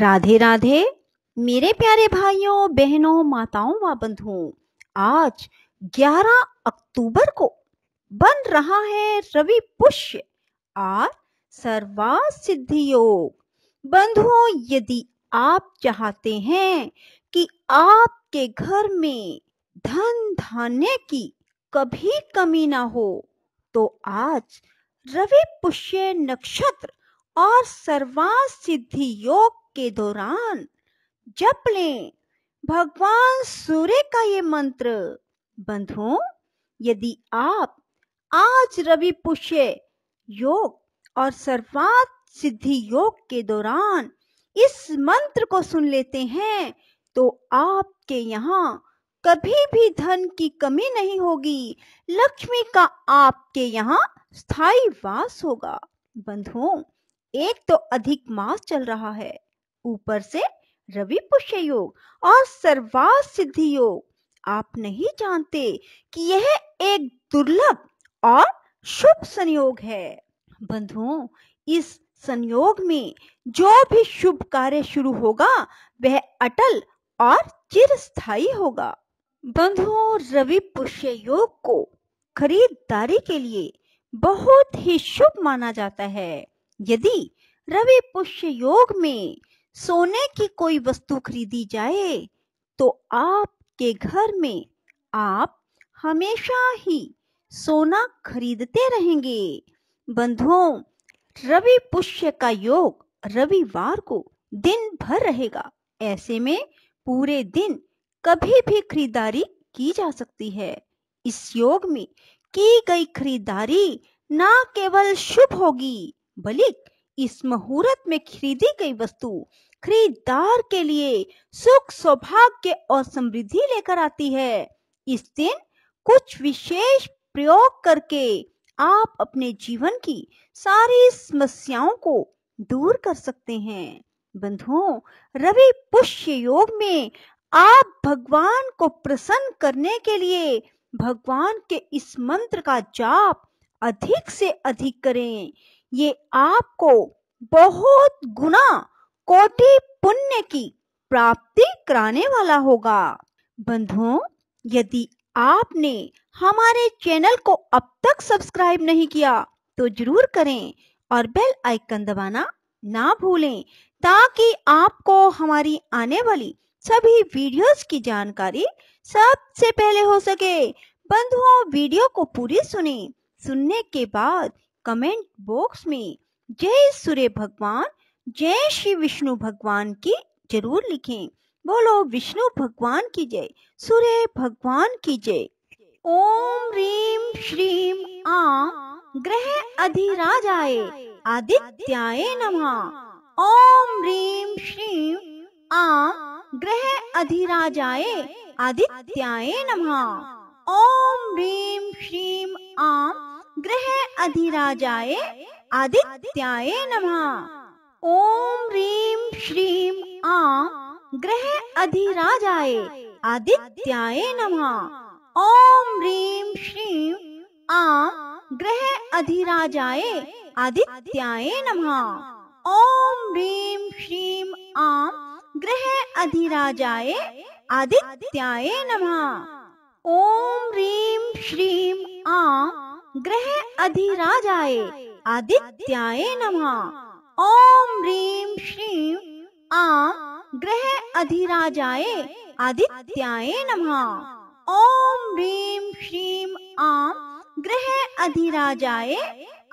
राधे राधे मेरे प्यारे भाइयों बहनों माताओं व बंधुओं आज 11 अक्टूबर को बन रहा है रवि पुष्य और सर्वा सिद्धि योग बंधुओं यदि आप चाहते हैं कि आपके घर में धन धान्य की कभी कमी ना हो तो आज रवि पुष्य नक्षत्र और सर्वांग सिद्धि योग के दौरान जप लें भगवान सूर्य का ये मंत्र बंधुओं यदि आप आज रवि पुष्य योग और सर्वात सिद्धि योग के दौरान इस मंत्र को सुन लेते हैं तो आपके यहाँ कभी भी धन की कमी नहीं होगी लक्ष्मी का आपके यहाँ स्थायी वास होगा बंधुओं एक तो अधिक मास चल रहा है ऊपर से रवि पुष्य योग और सर्वास सिद्धि योग आप नहीं जानते कि यह एक दुर्लभ और शुभ संयोग है बंधुओं इस संयोग में जो भी शुभ कार्य शुरू होगा वह अटल और स्थायी होगा बंधुओं रवि पुष्य योग को खरीदारी के लिए बहुत ही शुभ माना जाता है यदि रवि पुष्य योग में सोने की कोई वस्तु खरीदी जाए तो आपके घर में आप हमेशा ही सोना खरीदते रहेंगे बंधुओं रवि पुष्य का योग रविवार को दिन भर रहेगा ऐसे में पूरे दिन कभी भी खरीदारी की जा सकती है इस योग में की गई खरीदारी न केवल शुभ होगी बलिक इस मुहूर्त में खरीदी गई वस्तु खरीदार के लिए सुख सौभाग्य और समृद्धि लेकर आती है इस दिन कुछ विशेष प्रयोग करके आप अपने जीवन की सारी समस्याओं को दूर कर सकते हैं बंधुओं रवि पुष्य योग में आप भगवान को प्रसन्न करने के लिए भगवान के इस मंत्र का जाप अधिक से अधिक करें ये आपको बहुत गुना कोटि पुण्य की प्राप्ति कराने वाला होगा बंधुओं यदि आपने हमारे चैनल को अब तक सब्सक्राइब नहीं किया तो जरूर करें और बेल आइकन दबाना ना भूलें ताकि आपको हमारी आने वाली सभी वीडियोस की जानकारी सबसे पहले हो सके बंधुओं वीडियो को पूरी सुने सुनने के बाद कमेंट बॉक्स में जय सूर्य भगवान जय श्री विष्णु भगवान की जरूर लिखें बोलो विष्णु भगवान की जय सूर्य भगवान की जय ओम रीम श्रीम आ ग्रह अधिराजाए आदित्याय नमः ओम रीम श्रीम आ ग्रह अधिराजाए आदित्याय नमः ओम रीम श्रीम आ ग्रह अधिराजाय आदित्याय नमः ओम रीम श्रीम आ ग्रह अधिराजाय आदित्याय नमः ओम रीम श्रीम आ ग्रह अधिराजाय आदित्याय नमः ओम रीम श्रीम आ ग्रह अधिराजाय आदित्याय नमः ओम रीम श्रीम आ ग्रह आए आदित्याय नम ओम रीम श्रीम आम ग्रह आए आदित्याय नम ओम रीम श्रीम आम ग्रह आए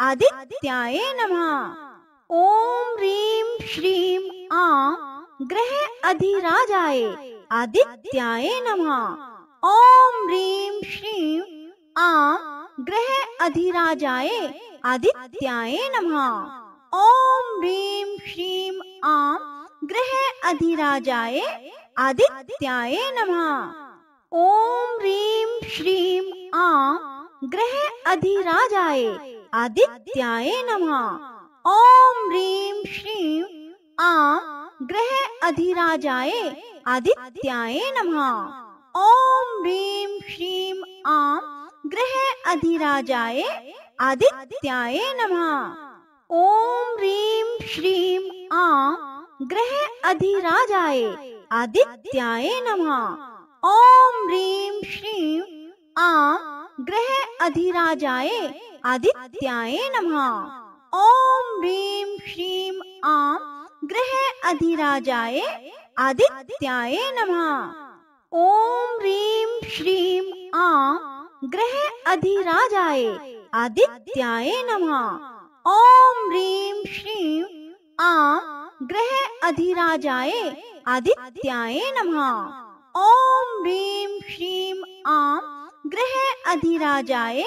आदित्याय नम ओम रीम श्रीम आम ग्रह आए आदित्याय नम ओम रीम श्रीम आम ग्रह अधिराजाए आदित्याय नमः ओम ह्रीम श्रीम आम ग्रह अधिराजाए आदित्याय नमः ओम ह्रीम श्रीम आम ग्रह अधिराजाए आदित्याय नमः ओम ह्रीम श्रीम आम ग्रह अधिराजाए आदित्याय नमः ओम ह्रीम अधिराजा आदित्याय नमः ओम रीम श्रीम आ ग्रह अधिराजा आदित्याय नमः ओम रीम श्रीम आ ग्रह अधिराजा आदित्याय नमः ओम रीम श्रीम आ ग्रह अधिराजा आदित्याय नमः ओम रीम श्रीम आ ग्रह अधिराजाय आदित्याय नमः ओम रीम श्रीम आ ग्रह अधिराजाय आदित्याय नमः ओम रीम श्रीम आ ग्रह अधिराजाय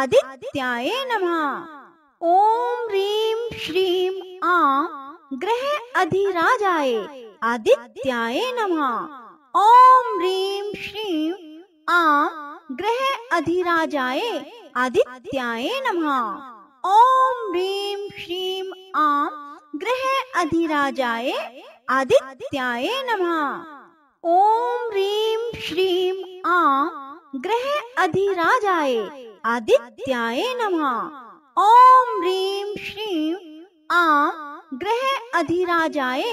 आदित्याय नमः ओम रीम श्रीम आ ग्रह अधिराजाय आदित्याय नमः ओम रीम श्रीम आ ग्रह अधिराजाए आदित्याय नमः ओम ह्रीम श्रीम आम ग्रह अधिराजाए आदित्याय नमः ओम ह्रीम श्रीम आम ग्रह अधिराजाए आदित्याय नमः ओम ह्रीम श्रीम आम ग्रह अधिराजाए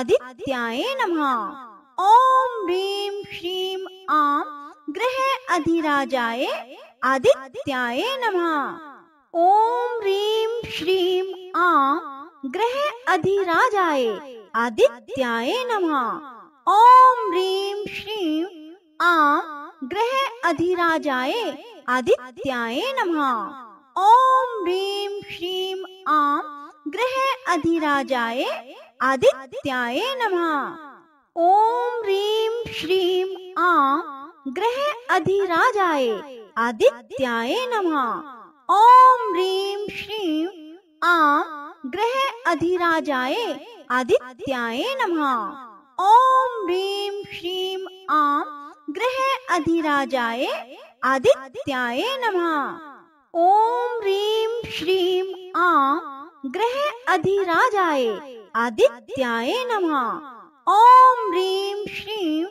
आदित्याय नमः ओम ह्रीम श्रीम आम ग्रह अधिराजाय आदित्याय नमः ओम रीम श्रीम आ ग्रह अधिराजा आदित्याय नमः ओम रीम श्रीम आ ग्रह अधिराजा आदित्याय नमः ओम रीम श्रीम आ ग्रह अधिराजाय आदित्याय नमः ग्रह आए आदित्याय नमः ओम रीम श्रीम आ ग्रह आए आदित्याय नमः ओम रीम श्रीम आ ग्रह आए आदित्याय नमः ओम रीम श्रीम आ ग्रह आए आदित्याय नमः ओम रीम श्रीम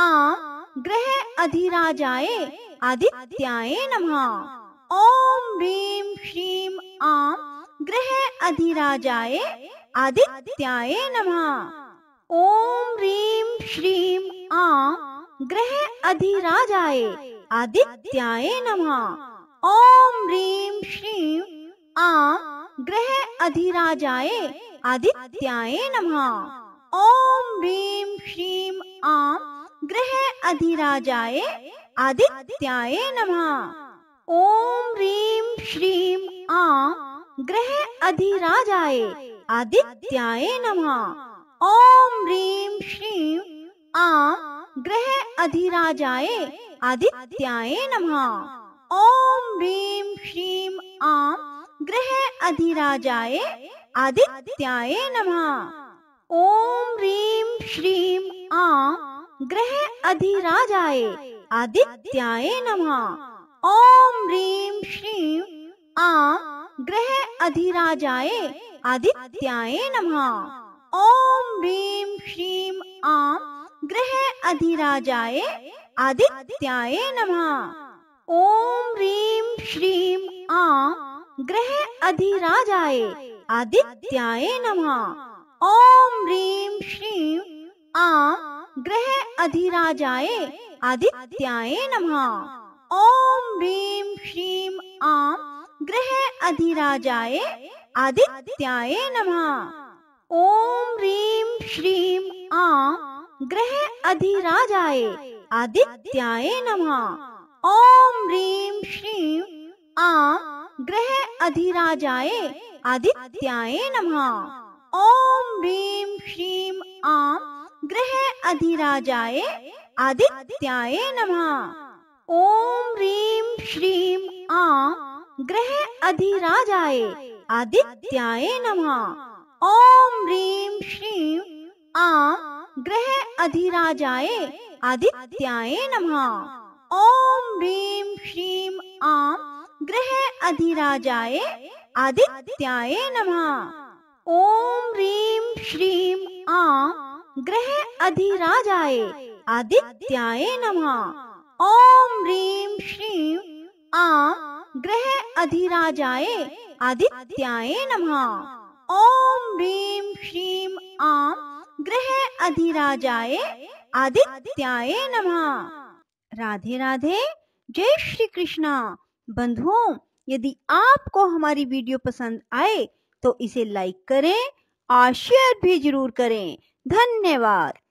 आ ग्रह अधिराजाए आदित्याय नमः ओम ह्रीम श्रीम आम ग्रह अधिराजाए आदित्याय नमः ओम ह्रीम श्रीम आम ग्रह अधिराजाए आदित्याय नमः ओम ह्रीम श्रीम आम ग्रह अधिराजाए आदित्याय नमः ओम ह्रीम श्रीम आम ग्रह अधिराजाय आदित्याय नमः ओम रीम श्रीम आ ग्रह अधिराजाय आदित्याय नमः ओम रीम श्रीम आ ग्रह अधिराजाय आदित्याय नमः ओम रीम श्रीम आ ग्रह अधिराजाय आदित्याय नमः ओम रीम श्रीम आ ग्रह अधिराजाय आदित्याय नमः ओम रीम श्रीम आ ग्रह अधिराजाए आदित्याय नमः ओम रीम श्रीम आ ग्रह अधिराजाय आदित्याय नमः ओम रीम श्रीम आ ग्रह अधिराजाय आदित्याय नमः ओम रीम श्रीम आ ग्रह अधिराजाए आदित्याय नमः ओम ह्रीम श्रीम आम ग्रह अधिराजाए आदित्याय नमः ओम ह्रीम श्रीम आम ग्रह अधिराजाए आदित्याय नमः ओम ह्रीम श्रीम आम ग्रह अधिराजाए आदित्याय नमः ओम ह्रीम श्रीम आम ग्रह अधिराजाए आदित्याय नमः ओम रीम श्रीम आ ग्रह अधिराजाए आदित्याय नमः ओम रीम श्रीम आ ग्रह अधिराजाए आदित्याय नमः ओम रीम श्रीम आ ग्रह अधिराजाए आदित्याय नमः ओम रीम श्रीम आ ग्रह अधिराज आए आदित्याय नम ओम रीम श्रीम आ ग्रह आए आदित्याय नम ओम रीम श्रीम आ ग्रह आए आदित्याय नम राधे राधे जय श्री कृष्णा बंधुओं यदि आपको हमारी वीडियो पसंद आए तो इसे लाइक करें और शेयर भी जरूर करें धन्यवाद